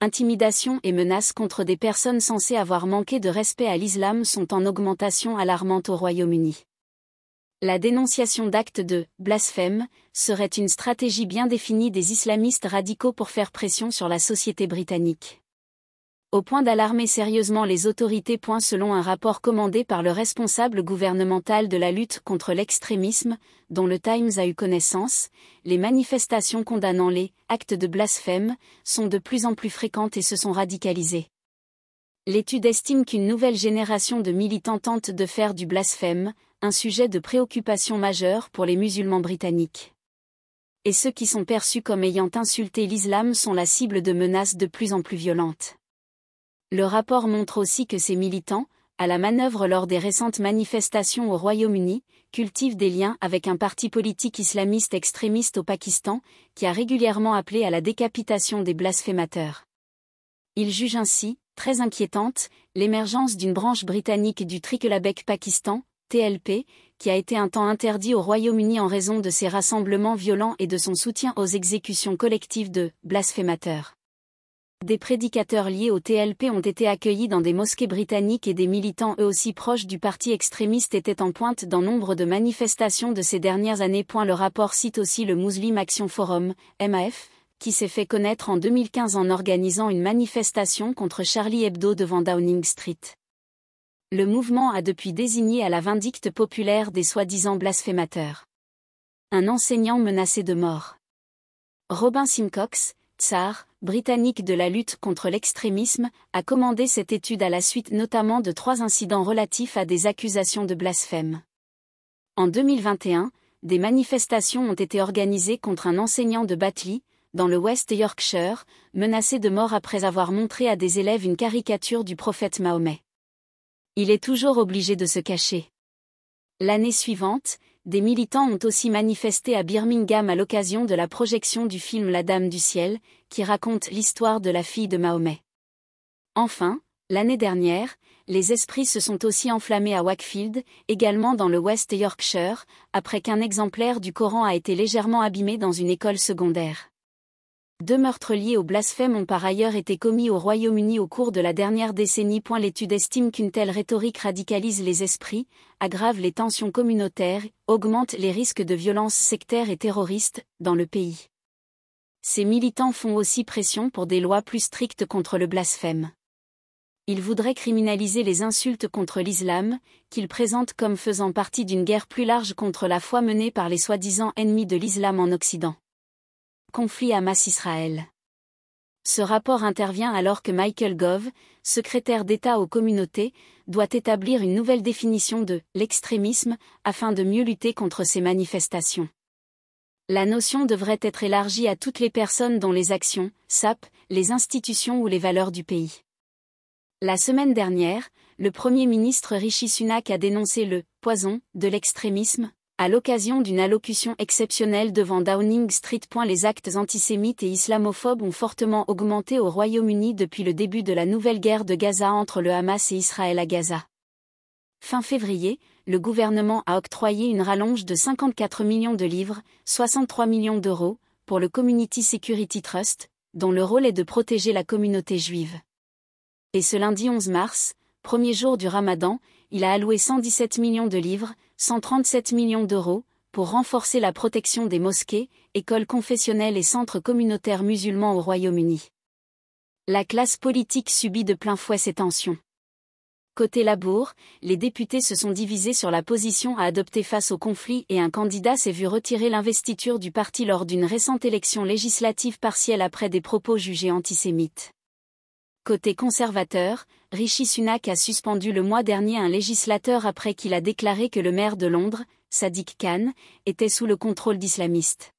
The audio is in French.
Intimidation et menaces contre des personnes censées avoir manqué de respect à l'islam sont en augmentation alarmante au Royaume-Uni. La dénonciation d'actes de blasphème serait une stratégie bien définie des islamistes radicaux pour faire pression sur la société britannique au point d'alarmer sérieusement les autorités. selon un rapport commandé par le responsable gouvernemental de la lutte contre l'extrémisme, dont le Times a eu connaissance, les manifestations condamnant les actes de blasphème sont de plus en plus fréquentes et se sont radicalisées. L'étude estime qu'une nouvelle génération de militants tente de faire du blasphème un sujet de préoccupation majeure pour les musulmans britanniques. Et ceux qui sont perçus comme ayant insulté l'islam sont la cible de menaces de plus en plus violentes. Le rapport montre aussi que ces militants, à la manœuvre lors des récentes manifestations au Royaume-Uni, cultivent des liens avec un parti politique islamiste extrémiste au Pakistan, qui a régulièrement appelé à la décapitation des blasphémateurs. Il juge ainsi, très inquiétante, l'émergence d'une branche britannique du Trikelabek Pakistan, TLP, qui a été un temps interdit au Royaume-Uni en raison de ses rassemblements violents et de son soutien aux exécutions collectives de blasphémateurs. Des prédicateurs liés au TLP ont été accueillis dans des mosquées britanniques et des militants eux aussi proches du parti extrémiste étaient en pointe dans nombre de manifestations de ces dernières années. Le rapport cite aussi le Muslim Action Forum, MAF, qui s'est fait connaître en 2015 en organisant une manifestation contre Charlie Hebdo devant Downing Street. Le mouvement a depuis désigné à la vindicte populaire des soi-disant blasphémateurs. Un enseignant menacé de mort. Robin Simcox, tsar, britannique de la lutte contre l'extrémisme, a commandé cette étude à la suite notamment de trois incidents relatifs à des accusations de blasphème. En 2021, des manifestations ont été organisées contre un enseignant de Batley, dans le West Yorkshire, menacé de mort après avoir montré à des élèves une caricature du prophète Mahomet. Il est toujours obligé de se cacher. L'année suivante, des militants ont aussi manifesté à Birmingham à l'occasion de la projection du film La Dame du Ciel, qui raconte l'histoire de la fille de Mahomet. Enfin, l'année dernière, les esprits se sont aussi enflammés à Wakefield, également dans le West Yorkshire, après qu'un exemplaire du Coran a été légèrement abîmé dans une école secondaire. Deux meurtres liés au blasphème ont par ailleurs été commis au Royaume-Uni au cours de la dernière décennie. L'étude estime qu'une telle rhétorique radicalise les esprits, aggrave les tensions communautaires, augmente les risques de violences sectaires et terroristes dans le pays. Ces militants font aussi pression pour des lois plus strictes contre le blasphème. Ils voudraient criminaliser les insultes contre l'islam, qu'ils présentent comme faisant partie d'une guerre plus large contre la foi menée par les soi-disant ennemis de l'islam en Occident. Conflit Hamas-Israël. Ce rapport intervient alors que Michael Gove, secrétaire d'État aux communautés, doit établir une nouvelle définition de l'extrémisme afin de mieux lutter contre ces manifestations. La notion devrait être élargie à toutes les personnes dont les actions sapent les institutions ou les valeurs du pays. La semaine dernière, le Premier ministre Rishi Sunak a dénoncé le poison de l'extrémisme à l'occasion d'une allocution exceptionnelle devant Downing Street. Les actes antisémites et islamophobes ont fortement augmenté au Royaume-Uni depuis le début de la nouvelle guerre de Gaza entre le Hamas et Israël à Gaza. Fin février, le gouvernement a octroyé une rallonge de 54 millions de livres, 63 millions d'euros, pour le Community Security Trust, dont le rôle est de protéger la communauté juive. Et ce lundi 11 mars, premier jour du Ramadan, il a alloué 117 millions de livres, 137 millions d'euros, pour renforcer la protection des mosquées, écoles confessionnelles et centres communautaires musulmans au Royaume-Uni. La classe politique subit de plein fouet ces tensions. Côté Labour, les députés se sont divisés sur la position à adopter face au conflit et un candidat s'est vu retirer l'investiture du parti lors d'une récente élection législative partielle après des propos jugés antisémites. Côté conservateur, Rishi Sunak a suspendu le mois dernier un législateur après qu'il a déclaré que le maire de Londres, Sadiq Khan, était sous le contrôle d'islamistes.